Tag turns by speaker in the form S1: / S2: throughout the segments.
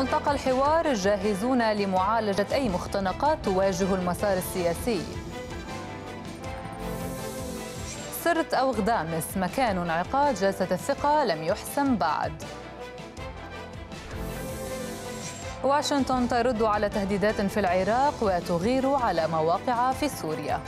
S1: ملتقى الحوار جاهزون لمعالجة أي مختنقات تواجه المسار السياسي سرت أو غدامس مكان انعقاد جلسة الثقة لم يحسم بعد واشنطن ترد على تهديدات في العراق وتغير على مواقع في سوريا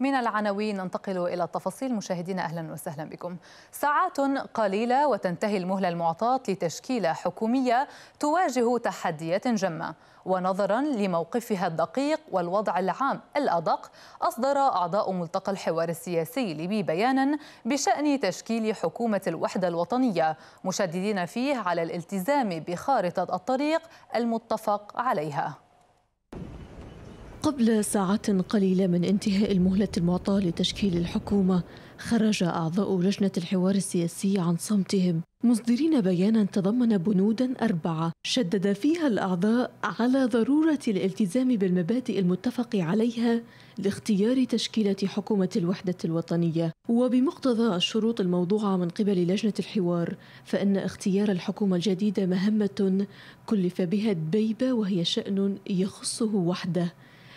S1: من العناوين ننتقل إلى التفاصيل مشاهدينا أهلا وسهلا بكم ساعات قليلة وتنتهي المهلة المعطاة لتشكيلة حكومية تواجه تحديات جمة ونظرا لموقفها الدقيق والوضع العام الأدق أصدر أعضاء ملتقى الحوار السياسي ليبي بيانا بشأن تشكيل حكومة الوحدة الوطنية مشددين فيه على الالتزام بخارطة الطريق المتفق عليها
S2: قبل ساعات قليلة من انتهاء المهلة المعطاة لتشكيل الحكومة خرج أعضاء لجنة الحوار السياسي عن صمتهم مصدرين بيانا تضمن بنودا أربعة شدد فيها الأعضاء على ضرورة الالتزام بالمبادئ المتفق عليها لاختيار تشكيلة حكومة الوحدة الوطنية وبمقتضى الشروط الموضوعة من قبل لجنة الحوار فإن اختيار الحكومة الجديدة مهمة كلف بها دبيبة وهي شأن يخصه وحده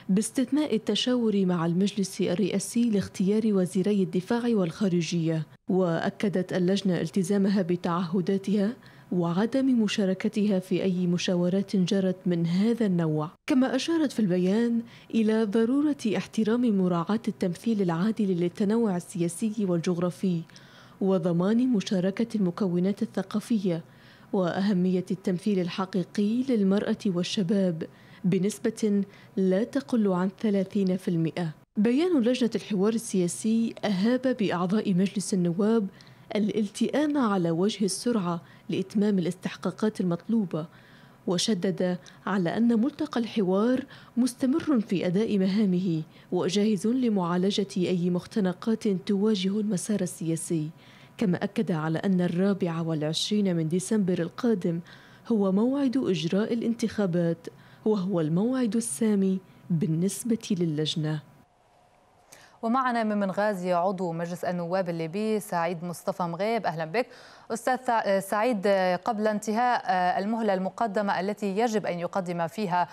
S2: باستثناء التشاور مع المجلس الرئاسي لاختيار وزيري الدفاع والخارجية وأكدت اللجنة التزامها بتعهداتها وعدم مشاركتها في أي مشاورات جرت من هذا النوع كما أشارت في البيان إلى ضرورة احترام مراعاة التمثيل العادل للتنوع السياسي والجغرافي وضمان مشاركة المكونات الثقافية وأهمية التمثيل الحقيقي للمرأة والشباب بنسبة لا تقل عن 30% بيان لجنة الحوار السياسي أهاب بأعضاء مجلس النواب الالتئام على وجه السرعة لإتمام الاستحقاقات المطلوبة وشدد على أن ملتقى الحوار مستمر في أداء مهامه وجاهز لمعالجة أي مختنقات تواجه المسار السياسي كما أكد على أن الرابع والعشرين من ديسمبر القادم هو موعد إجراء الانتخابات وهو الموعد السامي بالنسبة للجنة
S1: ومعنا من منغازي عضو مجلس النواب الليبي سعيد مصطفى مغيب أهلا بك أستاذ آه، سعيد آه، قبل انتهاء آه، المهلة المقدمة التي يجب أن يقدم فيها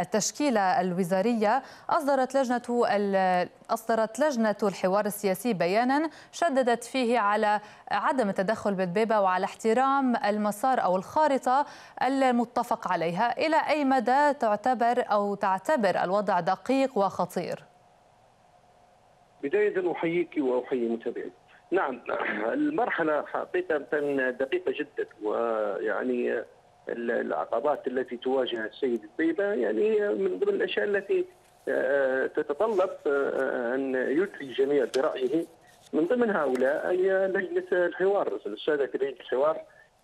S1: التشكيلة الوزارية أصدرت لجنة أصدرت لجنة الحوار السياسي بيانا شددت فيه على عدم التدخل بالبيبة وعلى احترام المسار أو الخارطة المتفق عليها إلى أي مدى تعتبر أو تعتبر الوضع دقيق وخطير؟
S3: بداية أحييك وأحيي متابعيك نعم المرحلة حقيقة دقيقة جدا ويعني العقبات التي تواجه السيد الطيبة يعني من ضمن الأشياء التي آه، تتطلب آه، أن يدري الجميع برأيه من ضمن هؤلاء هي لجنة الحوار السادة في لجنة الحوار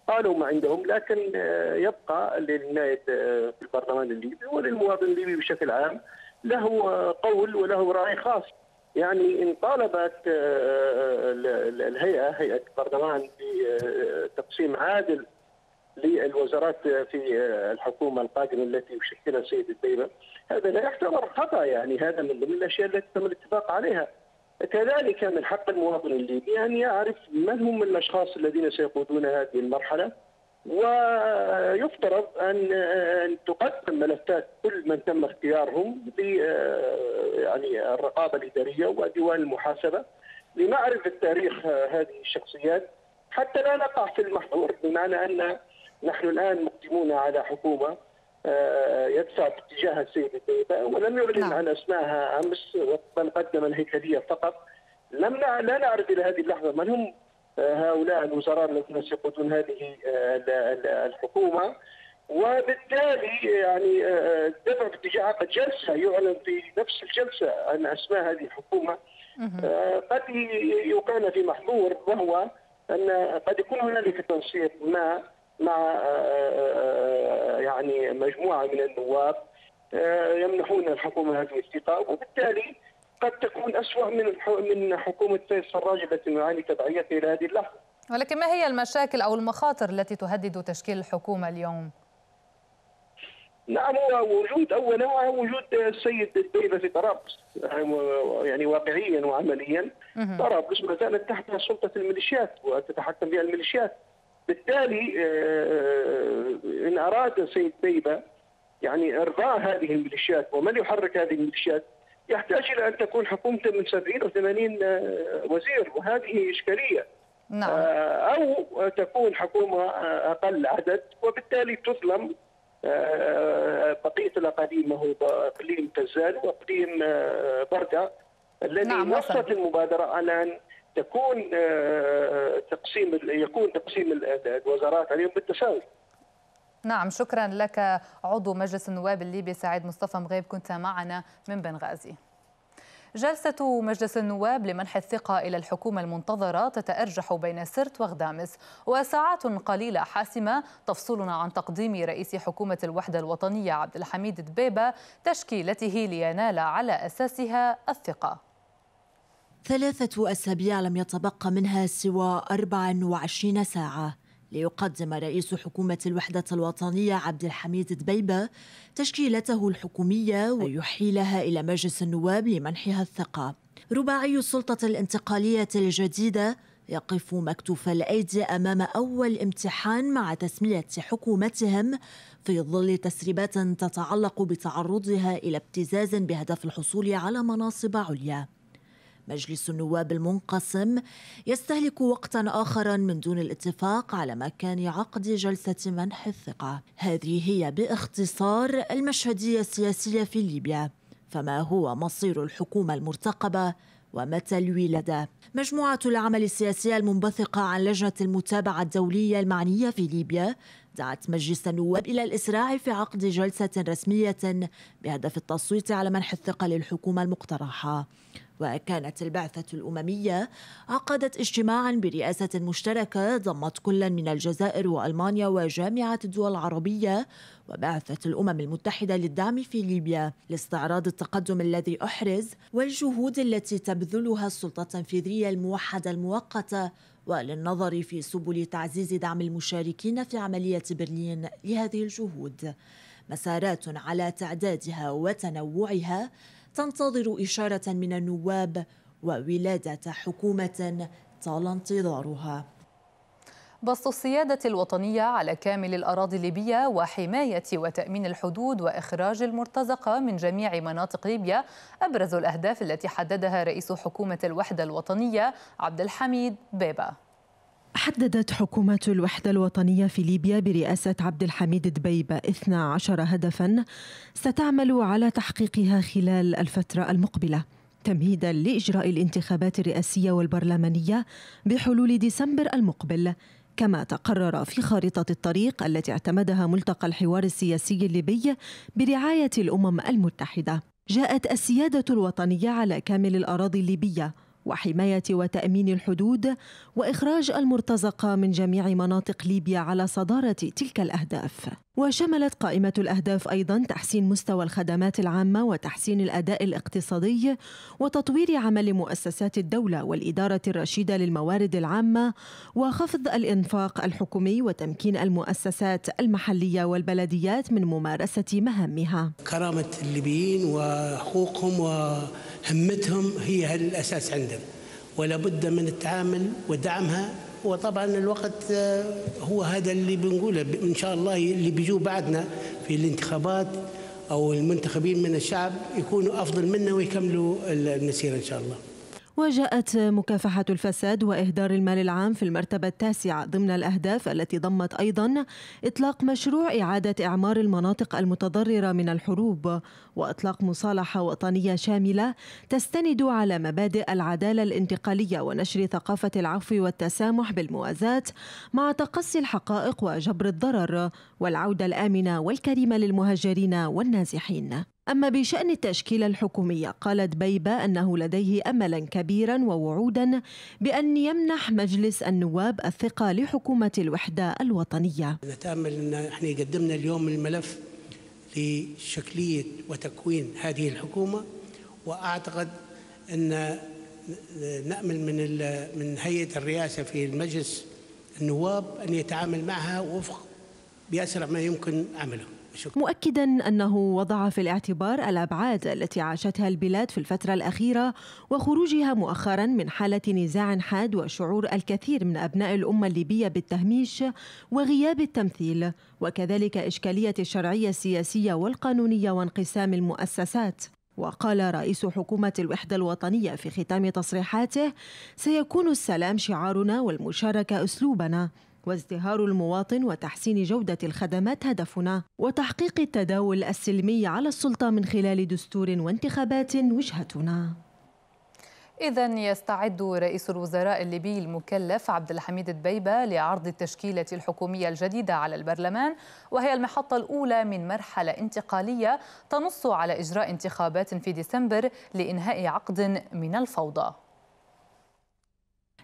S3: قالوا ما عندهم لكن آه، يبقى للناية في البرلمان الليبي وللمواطن الليبي بشكل عام له قول وله رأي خاص يعني ان طالبت آه، آه، الهيئه هيئه البرلمان بتقسيم آه، عادل للوزارات في الحكومه القادمه التي يشكلها السيد الديبه هذا لا يعتبر خطا يعني هذا من ضمن الاشياء التي تم الاتفاق عليها كذلك من حق المواطن الليبي ان يعرف من هم الاشخاص الذين سيقودون هذه المرحله ويفترض ان ان تقدم ملفات كل من تم اختيارهم ب آه، يعني الرقابه الاداريه وديوان المحاسبه لمعرفه تاريخ هذه الشخصيات حتى لا نقع في المحظور بمعنى ان نحن الان مقدمون على حكومه آه، يدفع باتجاه السيد الديبة ولم يعلن نعم. عن اسمائها امس ومن قدم الهيكليه فقط لم لا نعرف الى هذه اللحظه من هم هؤلاء الوزراء الذين سيقودون هذه الحكومه وبالتالي يعني الدفع آه، آه، باتجاه عقد جلسه يعلن في نفس الجلسه عن اسماء هذه الحكومه آه، قد يقال في محظور وهو ان قد يكون هنالك تنسيق ما مع يعني مجموعه من النواب يمنحون الحكومه هذه الثقه وبالتالي قد تكون أسوأ من من حكومة سيد سراج التي نعاني تبعيتها إلى هذه اللحظة
S1: ولكن ما هي المشاكل أو المخاطر التي تهدد تشكيل الحكومة اليوم؟
S3: نعم هو وجود أولا وجود السيد الديبه في طرابلس يعني واقعيا وعمليا طرابلس ما زالت تحت سلطه الميليشيات وتتحكم بها الميليشيات بالتالي آه، ان اراد السيد ديبه يعني ارضاء هذه الميليشيات ومن يحرك هذه الميليشيات يحتاج الى ان تكون حكومته من 70 او 80 وزير وهذه اشكاليه نعم. آه، او تكون حكومه آه، اقل عدد وبالتالي تظلم آه، بقيه الاقاليم هو اقليم تزال واقليم برده الذي نعم وصلت المبادره على ان تكون تقسيم يكون تقسيم الوزارات عليهم بالتساوي.
S1: نعم شكرا لك عضو مجلس النواب الليبي سعيد مصطفى مغيب كنت معنا من بنغازي جلسة مجلس النواب لمنح الثقة إلى الحكومة المنتظرة تتأرجح بين سرت وغدامس وساعات قليلة حاسمة تفصلنا عن تقديم رئيس حكومة الوحدة الوطنية عبد الحميد دبيبة تشكيلته لينال على أساسها الثقة
S4: ثلاثة أسابيع لم يتبقى منها سوى 24 ساعة ليقدم رئيس حكومة الوحدة الوطنية عبد الحميد دبيبة تشكيلته الحكومية ويحيلها إلى مجلس النواب لمنحها الثقة رباعي السلطة الانتقالية الجديدة يقف مكتوف الأيدي أمام أول امتحان مع تسمية حكومتهم في ظل تسريبات تتعلق بتعرضها إلى ابتزاز بهدف الحصول على مناصب عليا مجلس النواب المنقسم يستهلك وقتا اخر من دون الاتفاق على مكان عقد جلسة منح الثقة هذه هي باختصار المشهدية السياسية في ليبيا فما هو مصير الحكومة المرتقبة ومتى الولادة مجموعة العمل السياسية المنبثقة عن لجنة المتابعة الدولية المعنية في ليبيا دعت مجلس النواب إلى الإسراع في عقد جلسة رسمية بهدف التصويت على منح الثقة للحكومة المقترحة وكانت البعثة الأممية عقدت اجتماعا برئاسة مشتركة ضمت كلا من الجزائر وألمانيا وجامعة الدول العربية وبعثة الأمم المتحدة للدعم في ليبيا لاستعراض التقدم الذي أحرز والجهود التي تبذلها السلطة التنفيذية الموحدة المؤقتة وللنظر في سبل تعزيز دعم المشاركين في عملية برلين لهذه الجهود مسارات على تعدادها وتنوعها تنتظر إشارة من النواب وولادة حكومة طال انتظارها
S1: بسط السيادة الوطنية على كامل الأراضي الليبية وحماية وتأمين الحدود وإخراج المرتزقة من جميع مناطق ليبيا أبرز الأهداف التي حددها رئيس حكومة الوحدة الوطنية عبد الحميد بيبا
S5: حددت حكومة الوحدة الوطنية في ليبيا برئاسة عبد الحميد دبيبة 12 هدفا ستعمل على تحقيقها خلال الفترة المقبلة تمهيدا لإجراء الانتخابات الرئاسية والبرلمانية بحلول ديسمبر المقبل كما تقرر في خارطة الطريق التي اعتمدها ملتقى الحوار السياسي الليبي برعاية الأمم المتحدة جاءت السيادة الوطنية على كامل الأراضي الليبية وحماية وتأمين الحدود وإخراج المرتزقة من جميع مناطق ليبيا على صدارة تلك الأهداف وشملت قائمة الأهداف أيضا تحسين مستوى الخدمات العامة وتحسين الأداء الاقتصادي وتطوير عمل مؤسسات الدولة والإدارة الرشيدة للموارد العامة وخفض الإنفاق الحكومي وتمكين المؤسسات المحلية والبلديات من ممارسة مهامها
S3: كرامة الليبيين وحقوقهم وهمتهم هي الأساس عندنا ولا بد من التعامل ودعمها وطبعا الوقت آه، هو هذا اللي بنقوله ان شاء الله اللي بيجوا بعدنا في الانتخابات او المنتخبين من الشعب يكونوا افضل منا ويكملوا المسيره ان شاء الله
S5: وجاءت مكافحة الفساد وإهدار المال العام في المرتبة التاسعة ضمن الأهداف التي ضمت أيضا إطلاق مشروع إعادة إعمار المناطق المتضررة من الحروب وإطلاق مصالحة وطنية شاملة تستند على مبادئ العدالة الانتقالية ونشر ثقافة العفو والتسامح بالموازاة مع تقصي الحقائق وجبر الضرر والعودة الآمنة والكريمة للمهجرين والنازحين أما بشأن التشكيلة الحكومية قالت بيبا أنه لديه أملا كبيرا ووعودا بأن يمنح مجلس النواب الثقة لحكومة الوحدة الوطنية
S3: نتأمل أن احنا قدمنا اليوم الملف لشكلية وتكوين هذه الحكومة وأعتقد أن نأمل من من هيئة الرئاسة في المجلس النواب أن يتعامل معها وفق بأسرع ما يمكن عمله
S5: شكرا. مؤكدا انه وضع في الاعتبار الابعاد التي عاشتها البلاد في الفتره الاخيره وخروجها مؤخرا من حاله نزاع حاد وشعور الكثير من ابناء الامه الليبيه بالتهميش وغياب التمثيل وكذلك اشكاليه الشرعيه السياسيه والقانونيه وانقسام المؤسسات وقال رئيس حكومة الوحدة الوطنية في ختام تصريحاته: سيكون السلام شعارنا والمشاركة أسلوبنا، وازدهار المواطن وتحسين جودة الخدمات هدفنا وتحقيق التداول السلمي على السلطة من خلال دستور وانتخابات وجهتنا
S1: إذا يستعد رئيس الوزراء الليبي المكلف عبد الحميد البيبة لعرض التشكيلة الحكومية الجديدة على البرلمان وهي المحطة الأولى من مرحلة انتقالية تنص على إجراء انتخابات في ديسمبر لإنهاء عقد من الفوضى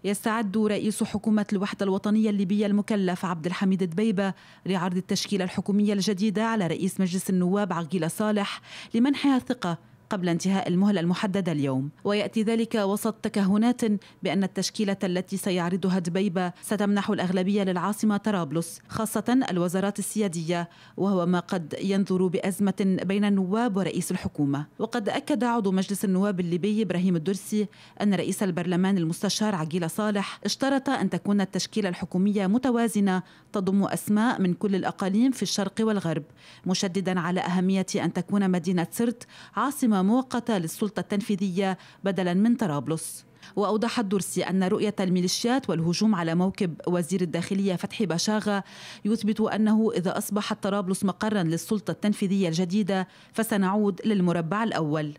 S6: يستعد رئيس حكومة الوحدة الوطنية الليبية المكلف عبد الحميد دبيبة لعرض التشكيلة الحكومية الجديدة على رئيس مجلس النواب عقيل صالح لمنحها ثقة قبل انتهاء المهلة المحددة اليوم ويأتي ذلك وسط تكهنات بأن التشكيلة التي سيعرضها دبيبة ستمنح الأغلبية للعاصمة طرابلس خاصة الوزارات السيادية وهو ما قد ينذر بأزمة بين النواب ورئيس الحكومة وقد أكد عضو مجلس النواب الليبي إبراهيم الدرسي أن رئيس البرلمان المستشار عقيل صالح اشترط أن تكون التشكيلة الحكومية متوازنة تضم أسماء من كل الأقاليم في الشرق والغرب مشددا على أهمية أن تكون مدينة سرت عاصمة مؤقتة للسلطة التنفيذية بدلا من طرابلس وأوضح الدرسي أن رؤية الميليشيات والهجوم على موكب وزير الداخلية فتحي باشاغا يثبت أنه إذا أصبحت طرابلس مقرا للسلطة التنفيذية الجديدة فسنعود للمربع الأول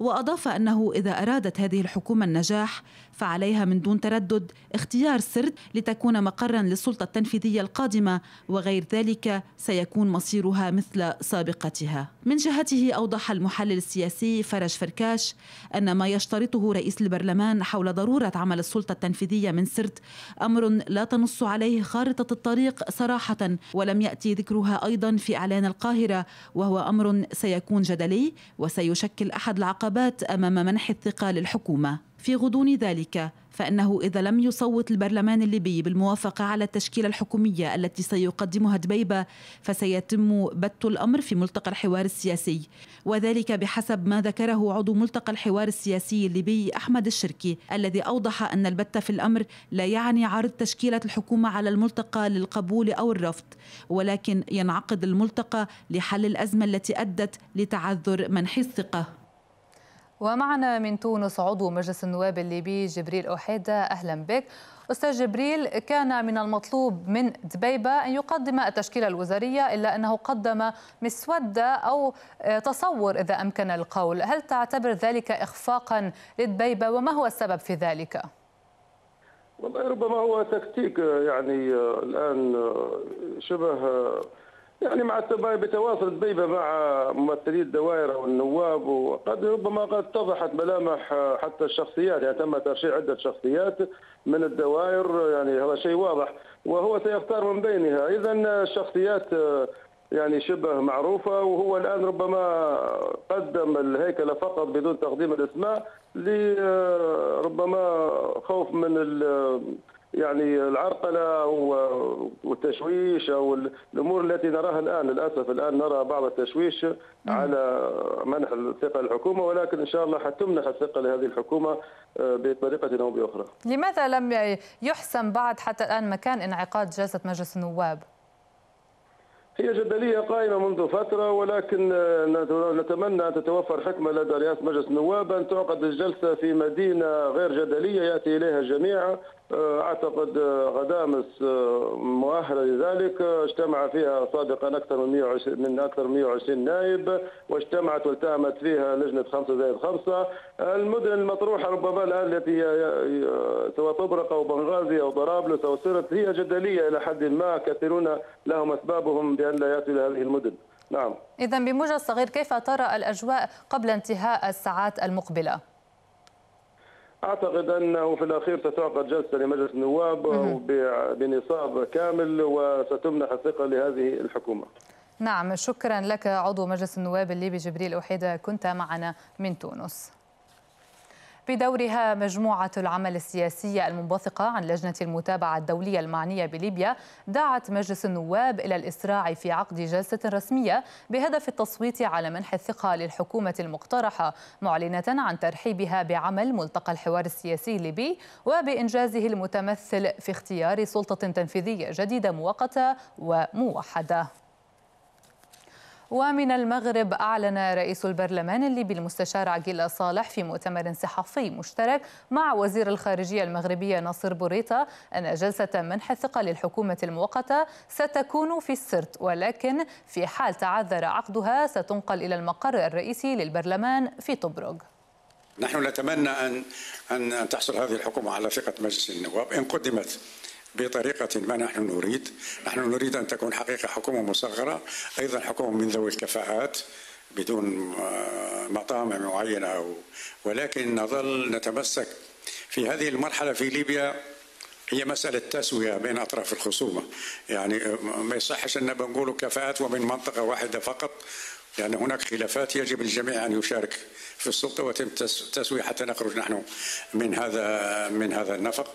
S6: وأضاف أنه إذا أرادت هذه الحكومة النجاح فعليها من دون تردد اختيار سرد لتكون مقرا للسلطة التنفيذية القادمة وغير ذلك سيكون مصيرها مثل سابقتها من جهته أوضح المحلل السياسي فرج فركاش أن ما يشترطه رئيس البرلمان حول ضرورة عمل السلطة التنفيذية من سرد أمر لا تنص عليه خارطة الطريق صراحة ولم يأتي ذكرها أيضا في إعلان القاهرة وهو أمر سيكون جدلي وسيشكل أحد العقبات أمام منح الثقة للحكومة في غضون ذلك فإنه إذا لم يصوت البرلمان الليبي بالموافقة على التشكيلة الحكومية التي سيقدمها دبيبة فسيتم بت الأمر في ملتقى الحوار السياسي وذلك بحسب ما ذكره عضو ملتقى الحوار السياسي الليبي أحمد الشركي الذي أوضح أن البت في الأمر لا يعني عرض تشكيلة الحكومة على الملتقى للقبول أو الرفض ولكن ينعقد الملتقى لحل الأزمة التي أدت لتعذر منح الثقة
S1: ومعنا من تونس عضو مجلس النواب الليبي جبريل أوحيدة أهلا بك أستاذ جبريل كان من المطلوب من دبيبة أن يقدم التشكيلة الوزارية إلا أنه قدم مسودة أو تصور إذا أمكن القول هل تعتبر ذلك إخفاقا لدبيبة وما هو السبب في ذلك؟
S7: والله ربما هو تكتيك يعني آه، الآن آه، شبه آه، يعني مع بتواصل دبيبه مع ممثلي الدوائر والنواب وقد ربما قد اتضحت ملامح حتى الشخصيات يعني تم ترشيح عده شخصيات من الدوائر يعني هذا شيء واضح وهو سيختار من بينها اذا الشخصيات يعني شبه معروفة وهو الآن ربما قدم الهيكلة فقط بدون تقديم الأسماء لربما خوف من يعني العرقلة والتشويش أو الأمور التي نراها الآن للأسف الآن نرى بعض التشويش على منح الثقة للحكومة ولكن إن شاء الله حتمنح الثقة لهذه الحكومة آه، بطريقة أو بأخرى
S1: لماذا لم يحسم بعد حتى الآن مكان انعقاد جلسة مجلس النواب؟
S7: هي جدلية قائمة منذ فترة ولكن آه، نتمنى أن تتوفر حكمة لدى رئاسة مجلس النواب أن تعقد الجلسة في مدينة غير جدلية يأتي إليها الجميع آه، اعتقد آه، امس آه، مؤهله لذلك اجتمع فيها سابقا اكثر من 120 من اكثر من 120 نائب واجتمعت والتهمت فيها لجنه 5 زائد 5 المدن المطروحه ربما الان التي سواء طبرق او بنغازي او طرابلس او سرت هي جدليه الى حد ما كثيرون لهم اسبابهم بان لا ياتوا الى هذه المدن نعم
S1: اذا بموجز صغير كيف ترى الاجواء قبل انتهاء الساعات المقبله
S7: اعتقد انه في الاخير ستعقد جلسه لمجلس النواب بنصاب كامل وستمنح الثقه لهذه الحكومه.
S1: نعم شكرا لك عضو مجلس النواب الليبي جبريل أحيدة كنت معنا من تونس بدورها مجموعة العمل السياسية المنبثقة عن لجنة المتابعة الدولية المعنية بليبيا دعت مجلس النواب إلى الإسراع في عقد جلسة رسمية بهدف التصويت على منح الثقة للحكومة المقترحة معلنة عن ترحيبها بعمل ملتقى الحوار السياسي الليبي وبإنجازه المتمثل في اختيار سلطة تنفيذية جديدة مؤقتة وموحدة ومن المغرب أعلن رئيس البرلمان الليبي المستشار عقيل صالح في مؤتمر صحفي مشترك مع وزير الخارجية المغربية ناصر بوريطة أن جلسة منح الثقة للحكومة المؤقتة ستكون في السرت ولكن في حال تعذر عقدها ستنقل إلى المقر الرئيسي للبرلمان في طبرق
S7: نحن نتمنى أن أن تحصل هذه الحكومة على ثقة مجلس النواب إن قدمت بطريقة ما نحن نريد نحن نريد أن تكون حقيقة حكومة مصغرة أيضا حكومة من ذوي الكفاءات بدون آه، مطامع معينة ولكن نظل نتمسك في هذه المرحلة في ليبيا هي مسألة تسوية بين أطراف الخصومة يعني آه، ما يصحش أن بنقول كفاءات ومن منطقة واحدة فقط لأن هناك خلافات يجب الجميع أن يشارك في السلطة وتم التسوية حتى نخرج نحن من هذا من هذا النفق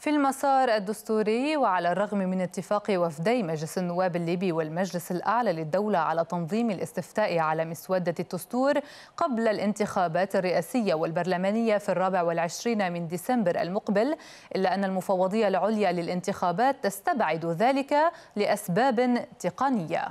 S1: في المسار الدستوري وعلى الرغم من اتفاق وفدي مجلس النواب الليبي والمجلس الأعلى للدولة على تنظيم الاستفتاء على مسودة الدستور قبل الانتخابات الرئاسية والبرلمانية في الرابع والعشرين من ديسمبر المقبل إلا أن المفوضية العليا للانتخابات تستبعد ذلك لأسباب تقنية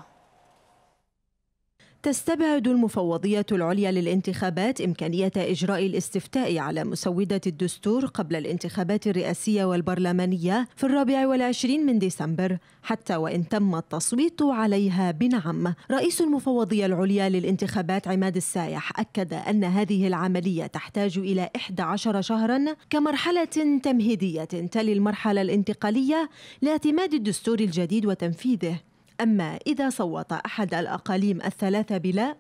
S5: تستبعد المفوضية العليا للانتخابات إمكانية إجراء الاستفتاء على مسودة الدستور قبل الانتخابات الرئاسية والبرلمانية في الرابع والعشرين من ديسمبر حتى وإن تم التصويت عليها بنعم رئيس المفوضية العليا للانتخابات عماد السايح أكد أن هذه العملية تحتاج إلى 11 شهرا كمرحلة تمهيدية تلي المرحلة الانتقالية لاعتماد الدستور الجديد وتنفيذه أما إذا صوت أحد الأقاليم الثلاثة بلا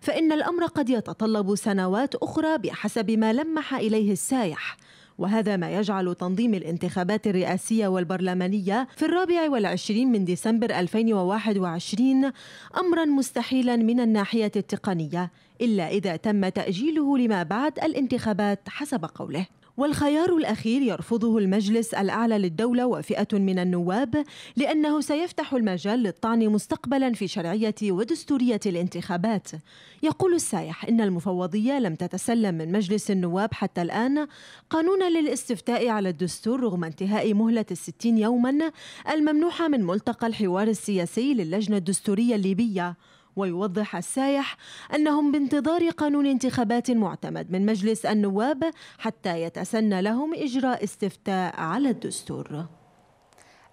S5: فإن الأمر قد يتطلب سنوات أخرى بحسب ما لمح إليه السايح وهذا ما يجعل تنظيم الانتخابات الرئاسية والبرلمانية في الرابع والعشرين من ديسمبر 2021 أمرا مستحيلا من الناحية التقنية إلا إذا تم تأجيله لما بعد الانتخابات حسب قوله والخيار الأخير يرفضه المجلس الأعلى للدولة وفئة من النواب لأنه سيفتح المجال للطعن مستقبلا في شرعية ودستورية الانتخابات يقول السايح إن المفوضية لم تتسلم من مجلس النواب حتى الآن قانونا للاستفتاء على الدستور رغم انتهاء مهلة الستين يوما الممنوحة من ملتقى الحوار السياسي للجنة الدستورية الليبية ويوضح السايح أنهم بانتظار قانون انتخابات معتمد من مجلس النواب حتى يتسنى لهم إجراء استفتاء على الدستور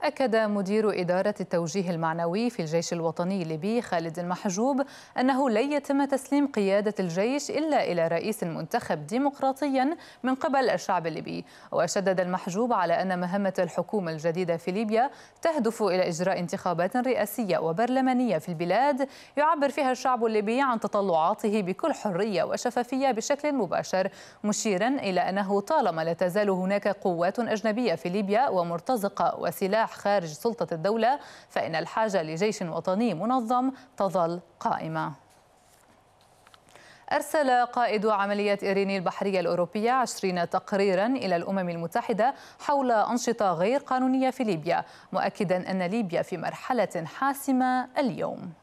S1: أكد مدير إدارة التوجيه المعنوي في الجيش الوطني الليبي خالد المحجوب أنه لن يتم تسليم قيادة الجيش إلا إلى رئيس منتخب ديمقراطيا من قبل الشعب الليبي وشدد المحجوب على أن مهمة الحكومة الجديدة في ليبيا تهدف إلى إجراء انتخابات رئاسية وبرلمانية في البلاد يعبر فيها الشعب الليبي عن تطلعاته بكل حرية وشفافية بشكل مباشر مشيرا إلى أنه طالما لا تزال هناك قوات أجنبية في ليبيا ومرتزقة وسلاح السلاح خارج سلطة الدولة فإن الحاجة لجيش وطني منظم تظل قائمة أرسل قائد عملية إيريني البحرية الأوروبية عشرين تقريرا إلى الأمم المتحدة حول أنشطة غير قانونية في ليبيا مؤكدا أن ليبيا في مرحلة حاسمة اليوم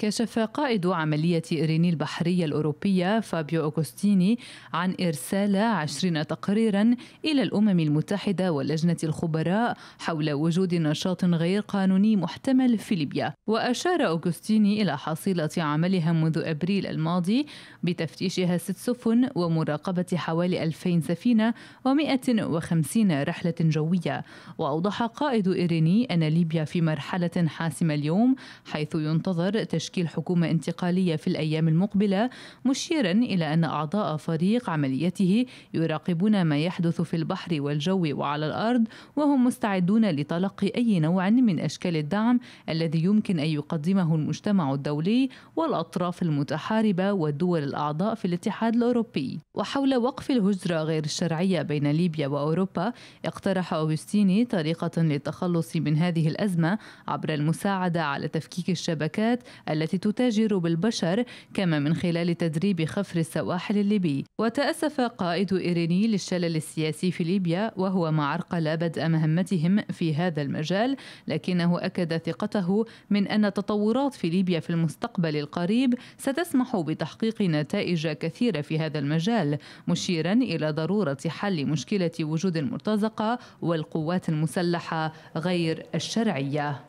S1: كشف قائد عملية إريني البحرية الأوروبية فابيو أوغوستيني عن إرسال عشرين تقريرا إلى الأمم المتحدة ولجنة الخبراء حول وجود نشاط غير قانوني محتمل في ليبيا وأشار أوغوستيني إلى حصيلة عملها منذ أبريل الماضي بتفتيشها ست سفن ومراقبة حوالي 2000 سفينة و150 رحلة جوية وأوضح قائد إريني أن ليبيا في مرحلة حاسمة اليوم حيث ينتظر تشكيل تشكيل حكومة انتقالية في الأيام المقبلة مشيرا إلى أن أعضاء فريق عمليته يراقبون ما يحدث في البحر والجو وعلى الأرض وهم مستعدون لتلقي أي نوع من أشكال الدعم الذي يمكن أن يقدمه المجتمع الدولي والأطراف المتحاربة والدول الأعضاء في الاتحاد الأوروبي وحول وقف الهجرة غير الشرعية بين ليبيا وأوروبا اقترح أوغستيني طريقة للتخلص من هذه الأزمة عبر المساعدة على تفكيك الشبكات التي تتاجر بالبشر كما من خلال تدريب خفر السواحل الليبي وتأسف قائد إيريني للشلل السياسي في ليبيا وهو ما عرقل بدء مهمتهم في هذا المجال لكنه أكد ثقته من أن التطورات في ليبيا في المستقبل القريب ستسمح بتحقيق نتائج كثيرة في هذا المجال مشيرا إلى ضرورة حل مشكلة وجود المرتزقة والقوات المسلحة غير الشرعية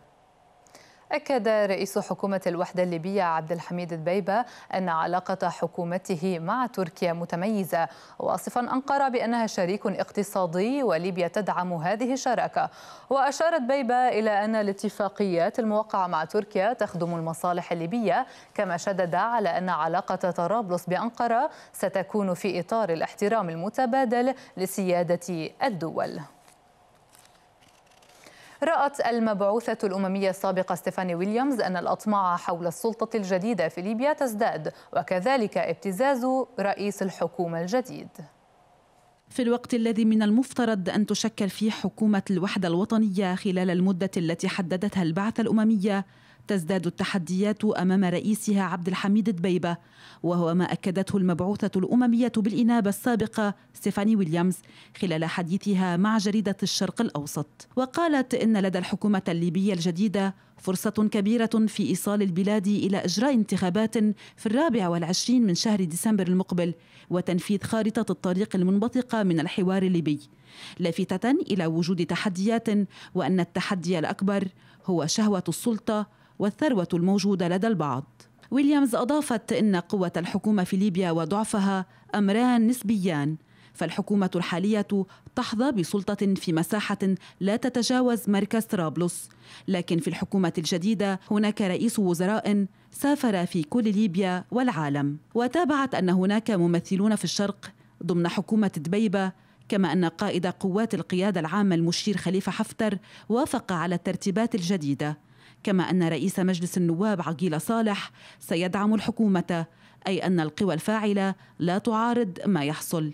S1: أكد رئيس حكومة الوحدة الليبية عبد الحميد البيبة أن علاقة حكومته مع تركيا متميزة واصفا أنقرة بأنها شريك اقتصادي وليبيا تدعم هذه الشراكة وأشارت بيبة إلى أن الاتفاقيات الموقعة مع تركيا تخدم المصالح الليبية كما شدد على أن علاقة طرابلس بأنقرة ستكون في إطار الاحترام المتبادل لسيادة الدول رأت المبعوثة الأممية السابقة ستيفاني ويليامز أن الأطماع حول السلطة الجديدة في ليبيا تزداد وكذلك ابتزاز رئيس الحكومة الجديد
S6: في الوقت الذي من المفترض أن تشكل فيه حكومة الوحدة الوطنية خلال المدة التي حددتها البعثة الأممية تزداد التحديات امام رئيسها عبد الحميد دبيبه وهو ما اكدته المبعوثه الامميه بالانابه السابقه ستيفاني ويليامز خلال حديثها مع جريده الشرق الاوسط وقالت ان لدى الحكومه الليبيه الجديده فرصة كبيرة في إيصال البلاد إلى إجراء انتخابات في الرابع والعشرين من شهر ديسمبر المقبل وتنفيذ خارطة الطريق المنبثقة من الحوار الليبي لافتة إلى وجود تحديات وأن التحدي الأكبر هو شهوة السلطة والثروة الموجودة لدى البعض ويليامز أضافت أن قوة الحكومة في ليبيا وضعفها أمران نسبيان فالحكومة الحالية تحظى بسلطة في مساحة لا تتجاوز مركز طرابلس، لكن في الحكومة الجديدة هناك رئيس وزراء سافر في كل ليبيا والعالم، وتابعت أن هناك ممثلون في الشرق ضمن حكومة دبيبة كما أن قائد قوات القيادة العامة المشير خليفة حفتر وافق على الترتيبات الجديدة كما أن رئيس مجلس النواب عقيل صالح سيدعم الحكومة أي أن القوى الفاعلة لا تعارض ما يحصل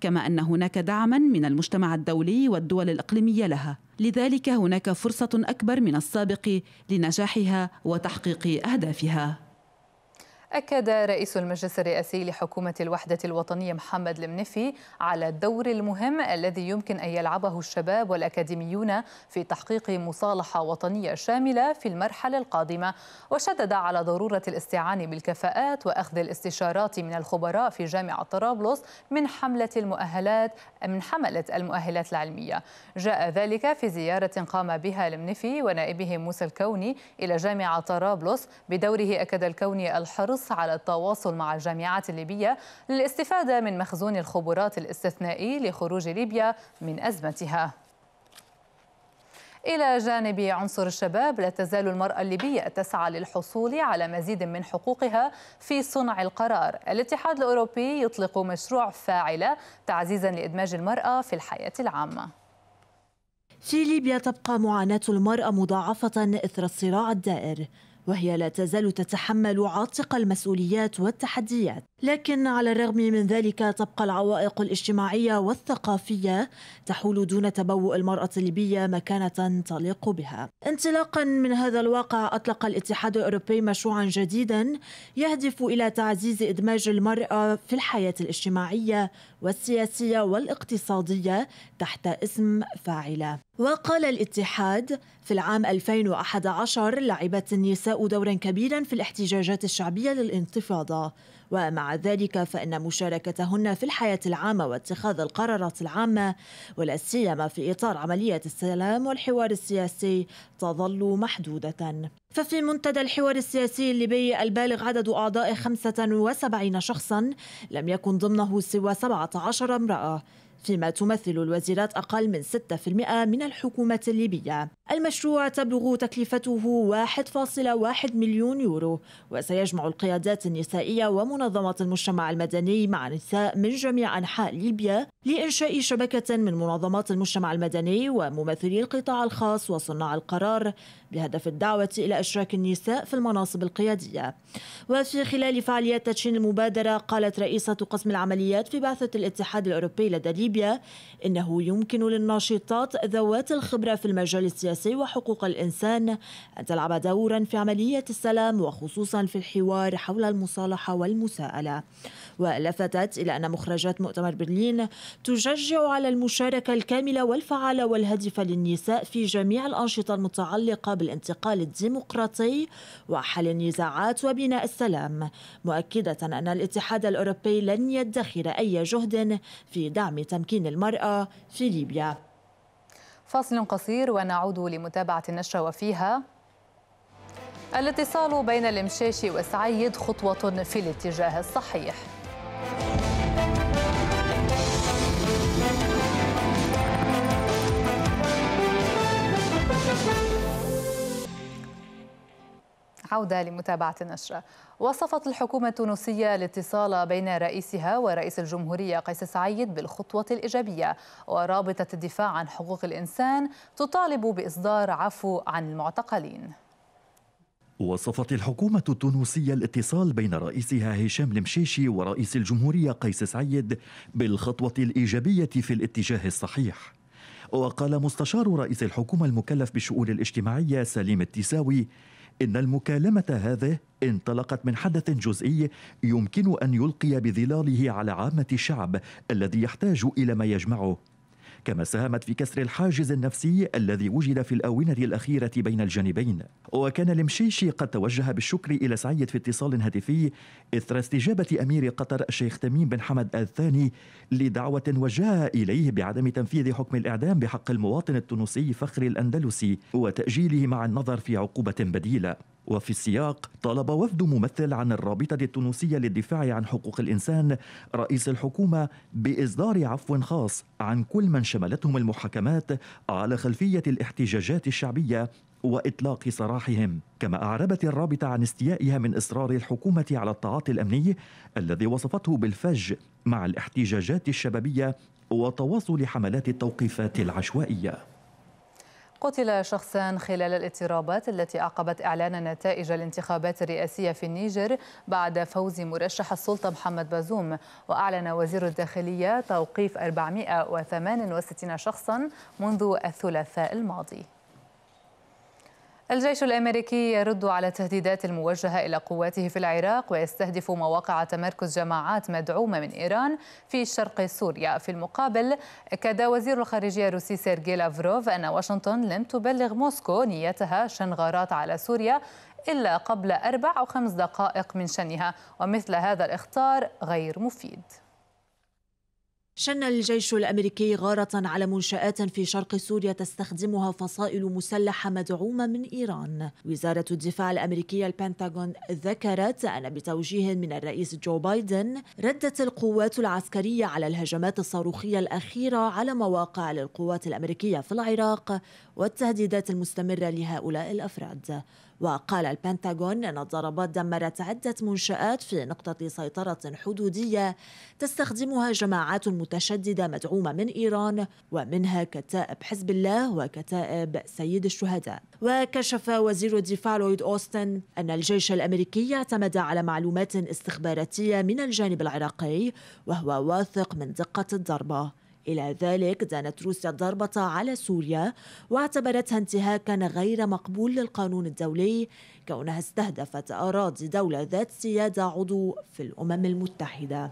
S6: كما أن هناك دعما من المجتمع الدولي والدول الإقليمية لها لذلك هناك فرصة أكبر من السابق لنجاحها وتحقيق أهدافها
S1: أكد رئيس المجلس الرئاسي لحكومة الوحدة الوطنية محمد المنفي على الدور المهم الذي يمكن أن يلعبه الشباب والأكاديميون في تحقيق مصالحة وطنية شاملة في المرحلة القادمة وشدد على ضرورة الاستعانة بالكفاءات وأخذ الاستشارات من الخبراء في جامعة طرابلس من حملة المؤهلات من حملة المؤهلات العلمية جاء ذلك في زيارة قام بها المنفي ونائبه موسى الكوني إلى جامعة طرابلس بدوره أكد الكوني الحرص النص على التواصل مع الجامعات الليبية للاستفادة من مخزون الخبرات الاستثنائي لخروج ليبيا من أزمتها إلى جانب عنصر الشباب لا تزال المرأة الليبية تسعى للحصول على مزيد من حقوقها في صنع القرار الاتحاد الأوروبي يطلق مشروع فاعلة تعزيزا لإدماج المرأة في الحياة العامة
S4: في ليبيا تبقى معاناة المرأة مضاعفة إثر الصراع الدائر وهي لا تزال تتحمل عاتق المسؤوليات والتحديات لكن على الرغم من ذلك تبقى العوائق الاجتماعية والثقافية تحول دون تبوء المرأة الليبية مكانة تليق بها انطلاقا من هذا الواقع أطلق الاتحاد الأوروبي مشروعا جديدا يهدف إلى تعزيز إدماج المرأة في الحياة الاجتماعية والسياسية والاقتصادية تحت اسم فاعلة وقال الاتحاد في العام 2011 لعبت النساء دورا كبيرا في الاحتجاجات الشعبية للانتفاضة ومع ذلك فإن مشاركتهن في الحياة العامة واتخاذ القرارات العامة ولا سيما في إطار عملية السلام والحوار السياسي تظل محدودة ففي منتدى الحوار السياسي الليبي البالغ عدد أعضائه 75 شخصا لم يكن ضمنه سوى 17 امرأة فيما تمثل الوزيرات أقل من 6% من الحكومة الليبية المشروع تبلغ تكلفته 1.1 مليون يورو وسيجمع القيادات النسائية ومنظمات المجتمع المدني مع نساء من جميع أنحاء ليبيا لإنشاء شبكة من منظمات المجتمع المدني وممثلي القطاع الخاص وصناع القرار بهدف الدعوة إلى إشراك النساء في المناصب القيادية وفي خلال فعاليات تدشين المبادرة قالت رئيسة قسم العمليات في بعثة الاتحاد الأوروبي لدى ليبيا إنه يمكن للناشطات ذوات الخبرة في المجال السياسي وحقوق الإنسان أن تلعب دورا في عملية السلام وخصوصا في الحوار حول المصالحة والمساءلة ولفتت إلى أن مخرجات مؤتمر برلين تشجع على المشاركة الكاملة والفعالة والهادفة للنساء في جميع الأنشطة المتعلقة بالانتقال الديمقراطي وحل النزاعات وبناء السلام مؤكدة أن الاتحاد الأوروبي لن يدخر أي جهد في دعم تمكين المرأة في ليبيا
S1: فاصل قصير ونعود لمتابعة النشرة وفيها الاتصال بين المشاش والسعيد خطوة في الاتجاه الصحيح عودة لمتابعة النشرة وصفت الحكومة التونسية الاتصال بين رئيسها ورئيس الجمهورية قيس سعيد بالخطوة الإيجابية ورابطة الدفاع عن حقوق الإنسان تطالب بإصدار عفو عن المعتقلين
S8: وصفت الحكومة التونسية الاتصال بين رئيسها هشام المشيشي ورئيس الجمهورية قيس سعيد بالخطوة الإيجابية في الاتجاه الصحيح وقال مستشار رئيس الحكومة المكلف بالشؤون الاجتماعية سليم التساوي إن المكالمة هذه انطلقت من حدث جزئي يمكن أن يلقي بظلاله على عامة الشعب الذي يحتاج إلى ما يجمعه كما ساهمت في كسر الحاجز النفسي الذي وجد في الآونة الأخيرة بين الجانبين وكان المشيشي قد توجه بالشكر إلى سعيد في اتصال هاتفي إثر استجابة أمير قطر الشيخ تميم بن حمد الثاني لدعوة وجهها إليه بعدم تنفيذ حكم الإعدام بحق المواطن التونسي فخر الأندلسي وتأجيله مع النظر في عقوبة بديلة وفي السياق طالب وفد ممثل عن الرابطة التونسية للدفاع عن حقوق الإنسان رئيس الحكومة بإصدار عفو خاص عن كل من شملتهم المحاكمات على خلفية الاحتجاجات الشعبية واطلاق سراحهم كما اعربت الرابطه عن استيائها من اصرار الحكومه على التعاطي الامني الذي وصفته بالفج مع الاحتجاجات الشبابيه وتواصل حملات التوقيفات العشوائيه
S1: قتل شخصان خلال الاضطرابات التي أعقبت إعلان نتائج الانتخابات الرئاسية في النيجر بعد فوز مرشح السلطة محمد بازوم وأعلن وزير الداخلية توقيف 468 شخصا منذ الثلاثاء الماضي الجيش الامريكي يرد على التهديدات الموجهه الى قواته في العراق ويستهدف مواقع تمركز جماعات مدعومه من ايران في شرق سوريا، في المقابل اكد وزير الخارجيه الروسي سيرجي لافروف ان واشنطن لم تبلغ موسكو نيتها شن غارات على سوريا الا قبل اربع او خمس دقائق من شنها، ومثل هذا الاخطار غير مفيد. شن الجيش الامريكي غاره على منشات في شرق سوريا
S4: تستخدمها فصائل مسلحه مدعومه من ايران. وزاره الدفاع الامريكيه البنتاغون ذكرت ان بتوجيه من الرئيس جو بايدن ردت القوات العسكريه على الهجمات الصاروخيه الاخيره على مواقع للقوات الامريكيه في العراق والتهديدات المستمره لهؤلاء الافراد. وقال البنتاغون أن الضربات دمرت عدة منشآت في نقطة سيطرة حدودية تستخدمها جماعات متشددة مدعومة من إيران ومنها كتائب حزب الله وكتائب سيد الشهداء وكشف وزير الدفاع لويد أوستن أن الجيش الأمريكي اعتمد على معلومات استخباراتية من الجانب العراقي وهو واثق من دقة الضربة إلى ذلك دانت روسيا الضربة على سوريا واعتبرتها انتهاكا غير مقبول للقانون الدولي كونها استهدفت أراضي دولة ذات سيادة عضو في الأمم المتحدة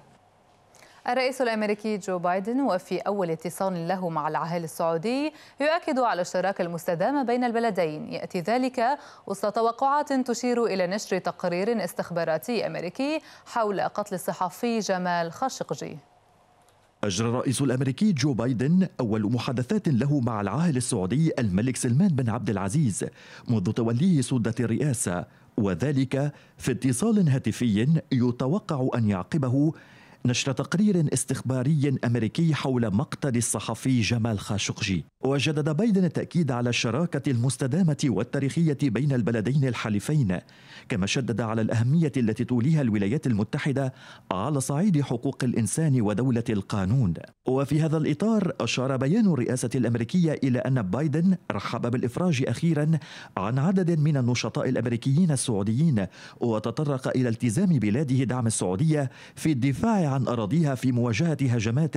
S1: الرئيس الامريكي جو بايدن وفي اول اتصال له مع العاهل السعودي يؤكد على الشراكه المستدامه بين البلدين، ياتي ذلك وسط توقعات تشير الى نشر تقرير استخباراتي امريكي حول قتل الصحفي جمال خاشقجي.
S8: أجرى الرئيس الأمريكي جو بايدن أول محادثات له مع العاهل السعودي الملك سلمان بن عبد العزيز منذ توليه سدة الرئاسة وذلك في اتصال هاتفي يتوقع أن يعقبه نشر تقرير استخباري أمريكي حول مقتل الصحفي جمال خاشقجي وجدد بايدن التأكيد على الشراكة المستدامة والتاريخية بين البلدين الحليفين كما شدد على الأهمية التي توليها الولايات المتحدة على صعيد حقوق الإنسان ودولة القانون وفي هذا الإطار أشار بيان الرئاسة الأمريكية إلى أن بايدن رحب بالإفراج أخيرا عن عدد من النشطاء الأمريكيين السعوديين وتطرق إلى التزام بلاده دعم السعودية في الدفاع عن أراضيها في مواجهة هجمات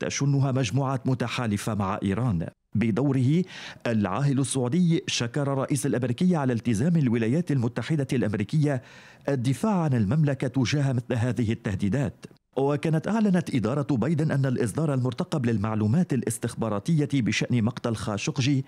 S8: تشنها مجموعات متحالفة مع إيران بدوره العاهل السعودي شكر الرئيس الامريكي على التزام الولايات المتحده الامريكيه الدفاع عن المملكه تجاه مثل هذه التهديدات وكانت اعلنت اداره بايدن ان الاصدار المرتقب للمعلومات الاستخباراتيه بشان مقتل خاشقجي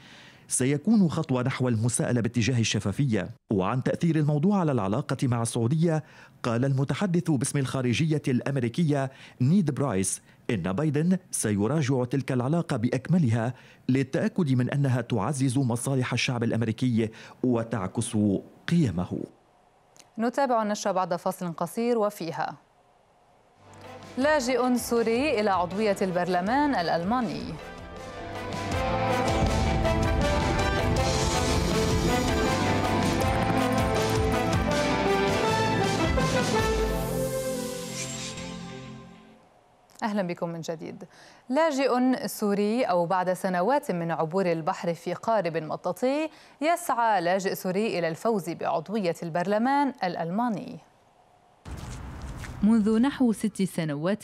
S8: سيكون خطوه نحو المساءله باتجاه الشفافيه وعن تاثير الموضوع على العلاقه مع السعوديه قال المتحدث باسم الخارجية الأمريكية نيد برايس إن بايدن سيراجع تلك العلاقة بأكملها للتأكد من أنها تعزز مصالح الشعب الأمريكي وتعكس قيمه
S1: نتابع النشرة بعد فاصل قصير وفيها لاجئ سوري إلى عضوية البرلمان الألماني أهلا بكم من جديد لاجئ سوري أو بعد سنوات من عبور البحر في قارب مطاطي يسعى لاجئ سوري إلى الفوز بعضوية البرلمان الألماني منذ نحو ست سنوات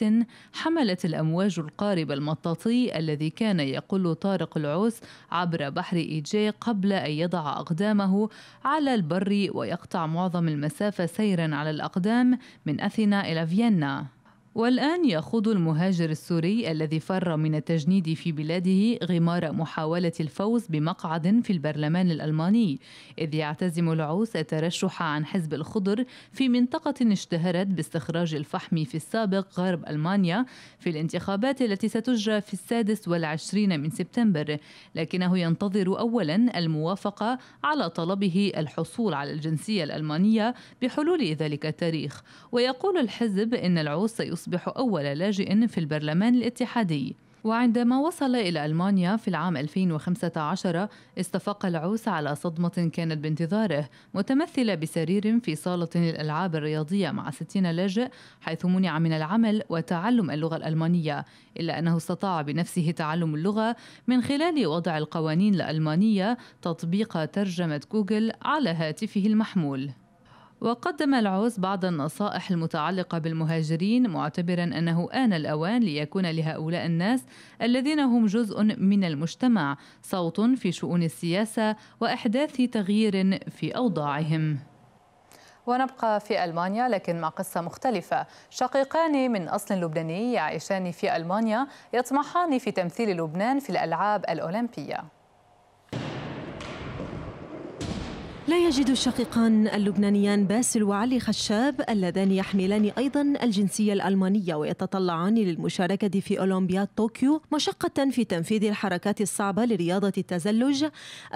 S1: حملت الأمواج القارب المطاطي الذي كان يقل طارق العوس عبر بحر إيجي قبل أن يضع أقدامه على البر ويقطع معظم المسافة سيرا على الأقدام من أثينا إلى فيينا والآن يخوض المهاجر السوري الذي فر من التجنيد في بلاده غمار محاولة الفوز بمقعد في البرلمان الألماني إذ يعتزم العوس الترشح عن حزب الخضر في منطقة اشتهرت باستخراج الفحم في السابق غرب ألمانيا في الانتخابات التي ستجرى في السادس والعشرين من سبتمبر لكنه ينتظر أولا الموافقة على طلبه الحصول على الجنسية الألمانية بحلول ذلك التاريخ ويقول الحزب إن العوس سيصبح يصبح أول لاجئ في البرلمان الاتحادي وعندما وصل إلى ألمانيا في العام 2015 استفاق العوس على صدمة كانت بانتظاره متمثلة بسرير في صالة الألعاب الرياضية مع 60 لاجئ حيث منع من العمل وتعلم اللغة الألمانية إلا أنه استطاع بنفسه تعلم اللغة من خلال وضع القوانين الألمانية تطبيق ترجمة جوجل على هاتفه المحمول وقدم العوز بعض النصائح المتعلقة بالمهاجرين معتبرا أنه آن الأوان ليكون لهؤلاء الناس الذين هم جزء من المجتمع صوت في شؤون السياسة وإحداث تغيير في أوضاعهم ونبقى في ألمانيا لكن مع قصة مختلفة شقيقان من أصل لبناني يعيشان في ألمانيا يطمحان في تمثيل لبنان في الألعاب الأولمبية
S5: لا يجد الشقيقان اللبنانيان باسل وعلي خشاب اللذان يحملان ايضا الجنسيه الالمانيه ويتطلعان للمشاركه في اولمبياد طوكيو مشقه في تنفيذ الحركات الصعبه لرياضه التزلج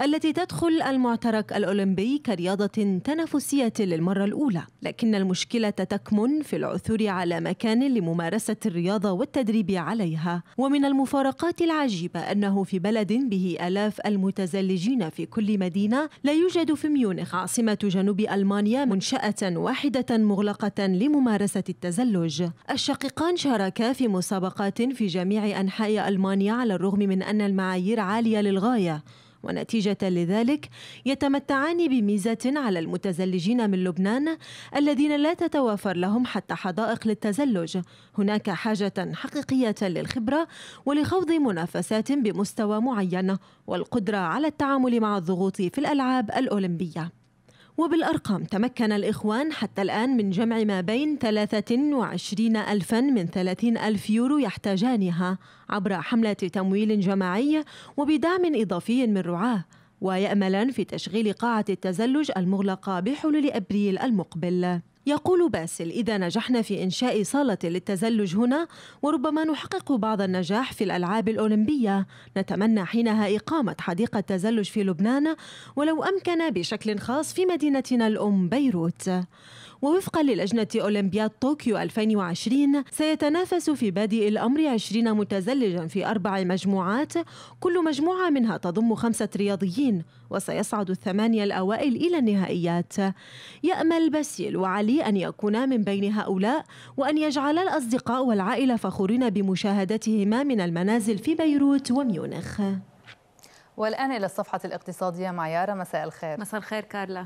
S5: التي تدخل المعترك الاولمبي كرياضه تنافسيه للمره الاولى، لكن المشكله تكمن في العثور على مكان لممارسه الرياضه والتدريب عليها، ومن المفارقات العجيبه انه في بلد به الاف المتزلجين في كل مدينه لا يوجد في ميونخ عاصمة جنوب ألمانيا منشأة واحدة مغلقة لممارسة التزلج الشقيقان شاركا في مسابقات في جميع أنحاء ألمانيا على الرغم من أن المعايير عالية للغاية ونتيجة لذلك يتمتعان بميزة على المتزلجين من لبنان الذين لا تتوافر لهم حتى حدائق للتزلج هناك حاجة حقيقية للخبرة ولخوض منافسات بمستوى معين والقدرة على التعامل مع الضغوط في الألعاب الأولمبية وبالأرقام تمكن الإخوان حتى الآن من جمع ما بين 23 ألفا من 30 ألف يورو يحتاجانها عبر حملة تمويل جماعي وبدعم إضافي من رعاه ويأملان في تشغيل قاعة التزلج المغلقة بحلول أبريل المقبل يقول باسل إذا نجحنا في إنشاء صالة للتزلج هنا وربما نحقق بعض النجاح في الألعاب الأولمبية نتمنى حينها إقامة حديقة تزلج في لبنان ولو أمكن بشكل خاص في مدينتنا الأم بيروت ووفقا للجنة أولمبياد طوكيو 2020 سيتنافس في بادئ الأمر 20 متزلجا في أربع مجموعات كل مجموعة منها تضم خمسة رياضيين وسيصعد الثمانية الأوائل إلى النهائيات يأمل باسيل وعلي أن يكونا من بين هؤلاء وأن يجعل الأصدقاء والعائلة فخورين بمشاهدتهما من المنازل في بيروت وميونخ
S1: والآن إلى الصفحة الاقتصادية مع يارا مساء الخير مساء الخير كارلا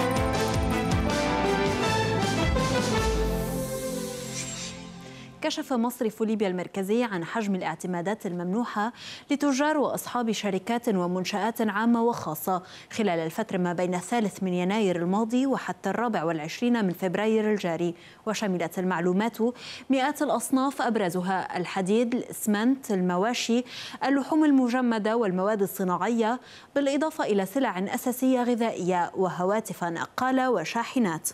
S9: كشف مصرف ليبيا المركزي عن حجم الاعتمادات الممنوحة لتجار وأصحاب شركات ومنشآت عامة وخاصة خلال الفترة ما بين الثالث من يناير الماضي وحتى الرابع والعشرين من فبراير الجاري وشملت المعلومات مئات الأصناف أبرزها الحديد، الإسمنت، المواشي، اللحوم المجمدة والمواد الصناعية بالإضافة إلى سلع أساسية غذائية وهواتف نقالة وشاحنات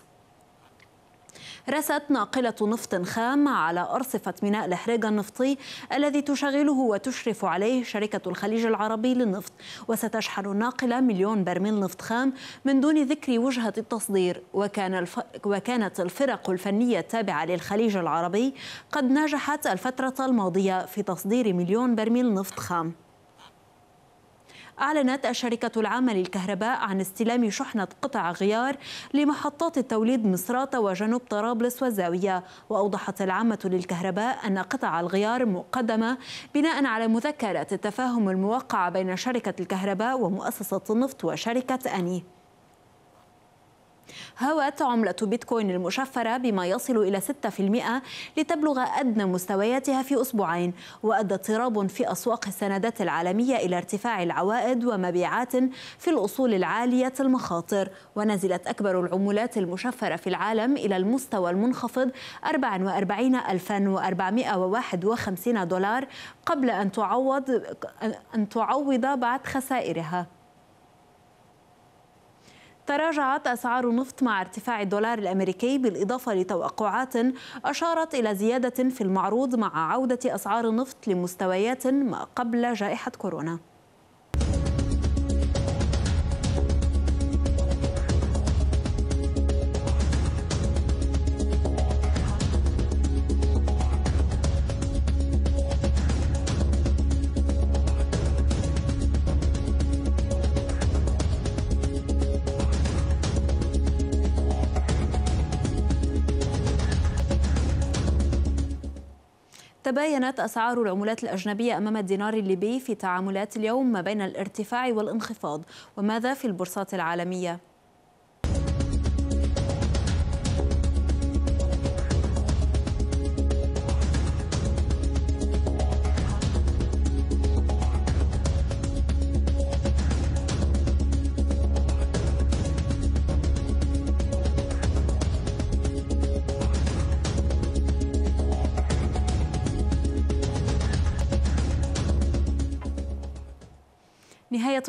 S9: رست ناقلة نفط خام على أرصفة ميناء الحريق النفطي الذي تشغله وتشرف عليه شركة الخليج العربي للنفط وستشحن الناقلة مليون برميل نفط خام من دون ذكر وجهة التصدير وكان الف... وكانت الفرق الفنية التابعة للخليج العربي قد نجحت الفترة الماضية في تصدير مليون برميل نفط خام أعلنت الشركة العامة للكهرباء عن استلام شحنة قطع غيار لمحطات التوليد مصراتة وجنوب طرابلس والزاوية وأوضحت العامة للكهرباء أن قطع الغيار مقدمة بناء على مذكرة التفاهم الموقعة بين شركة الكهرباء ومؤسسة النفط وشركة أني هوت عملة بيتكوين المشفرة بما يصل إلى 6% لتبلغ أدنى مستوياتها في أسبوعين وأدى اضطراب في أسواق السندات العالمية إلى ارتفاع العوائد ومبيعات في الأصول العالية المخاطر ونزلت أكبر العملات المشفرة في العالم إلى المستوى المنخفض 44451 دولار قبل أن تعوض أن تعوض بعد خسائرها تراجعت أسعار النفط مع ارتفاع الدولار الأمريكي بالإضافة لتوقعات أشارت إلى زيادة في المعروض مع عودة أسعار النفط لمستويات ما قبل جائحة كورونا تباينت أسعار العملات الأجنبية أمام الدينار الليبي في تعاملات اليوم ما بين الارتفاع والانخفاض وماذا في البورصات العالمية؟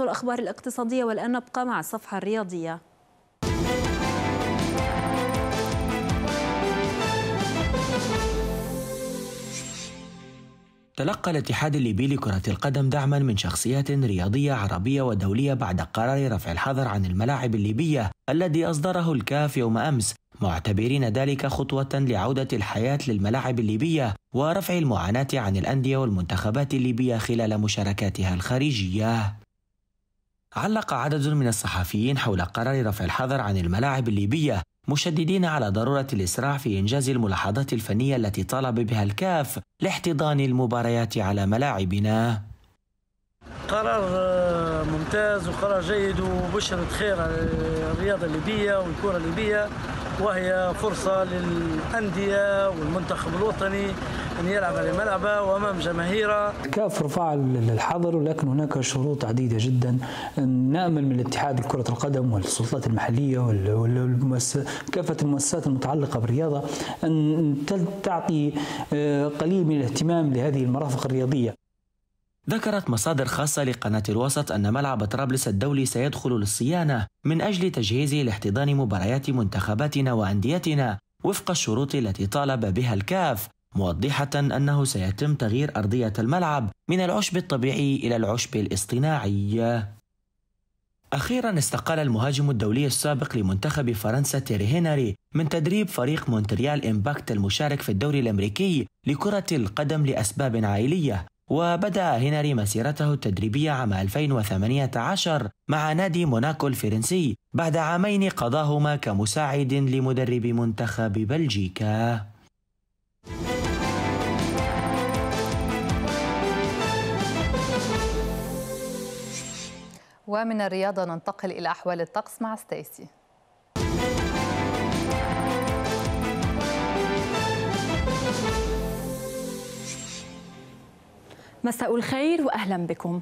S9: الأخبار الاقتصادية والآن نبقى مع الصفحة الرياضية
S10: تلقى الاتحاد الليبي لكرة القدم دعما من شخصيات رياضية عربية ودولية بعد قرار رفع الحظر عن الملاعب الليبية الذي أصدره الكاف يوم أمس معتبرين ذلك خطوة لعودة الحياة للملاعب الليبية ورفع المعاناة عن الأندية والمنتخبات الليبية خلال مشاركاتها الخارجية علق عدد من الصحفيين حول قرار رفع الحظر عن الملاعب الليبية مشددين على ضرورة الإسراع في إنجاز الملاحظات الفنية التي طالب بها الكاف لاحتضان المباريات على ملاعبنا
S7: قرار آه، ممتاز وقرار جيد وبشرة خير على آه، الرياضة الليبية والكرة الليبية وهي فرصة للأندية والمنتخب الوطني أن يلعب على ملعبه وأمام جماهيره
S10: كاف رفع الحظر ولكن هناك شروط عديدة جدا نأمل من الاتحاد كرة القدم والسلطات المحلية وكافة المؤسسات المتعلقة بالرياضة أن تعطي آه، قليل من الاهتمام لهذه المرافق الرياضية ذكرت مصادر خاصة لقناة الوسط أن ملعب طرابلس الدولي سيدخل للصيانة من أجل تجهيزه لاحتضان مباريات منتخباتنا وأنديتنا وفق الشروط التي طالب بها الكاف موضحة أنه سيتم تغيير أرضية الملعب من العشب الطبيعي إلى العشب الاصطناعي أخيرا استقال المهاجم الدولي السابق لمنتخب فرنسا تيري هنري من تدريب فريق مونتريال إمباكت المشارك في الدوري الأمريكي لكرة القدم لأسباب عائلية وبدأ هنري مسيرته التدريبية عام 2018 مع نادي موناكو الفرنسي بعد عامين قضاهما كمساعد لمدرب منتخب بلجيكا.
S1: ومن الرياضة ننتقل إلى أحوال الطقس مع ستيسي
S11: مساء الخير واهلا بكم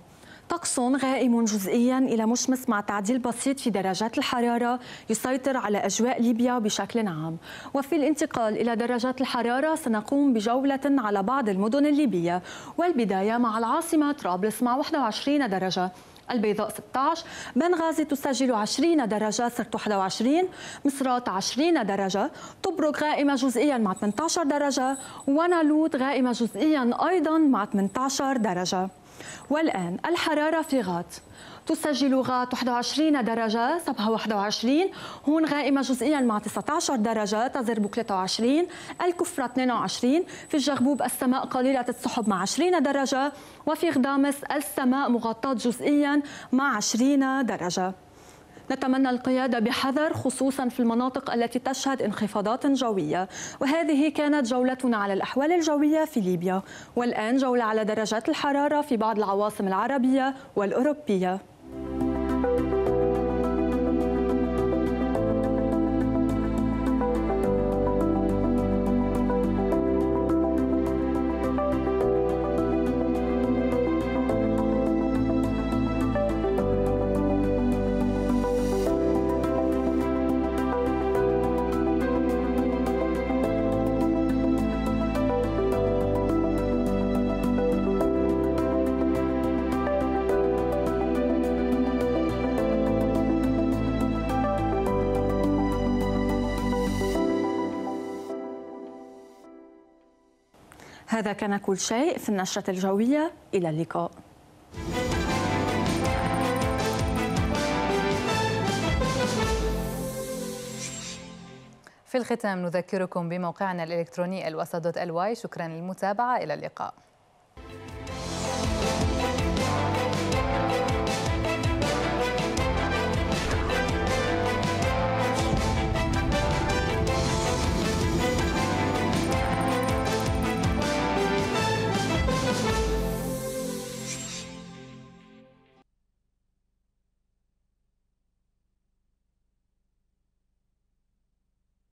S11: طقس غائم جزئيا الى مشمس مع تعديل بسيط في درجات الحراره يسيطر على اجواء ليبيا بشكل عام، وفي الانتقال الى درجات الحراره سنقوم بجوله على بعض المدن الليبيه، والبدايه مع العاصمه طرابلس مع 21 درجه، البيضاء 16 بنغازي تسجل 20 درجة صرت 21 مصرات 20 درجة طبرق غائمة جزئيا مع 18 درجة ونالوت غائمة جزئيا أيضا مع 18 درجة والآن الحرارة في غات تسجل غات 21 درجة صبها 21 هون غائمة جزئيا مع 19 درجة تزربك 23 الكفرة 22 في الجغبوب السماء قليلة السحب مع 20 درجة وفي غدامس السماء مغطاة جزئيا مع 20 درجة نتمنى القيادة بحذر خصوصا في المناطق التي تشهد انخفاضات جوية وهذه كانت جولتنا على الأحوال الجوية في ليبيا والآن جولة على درجات الحرارة في بعض العواصم العربية والأوروبية Thank you. هذا كان كل شيء في النشرة الجوية إلى اللقاء
S1: في الختام نذكركم بموقعنا الإلكتروني الوسط الواي شكرا للمتابعة إلى اللقاء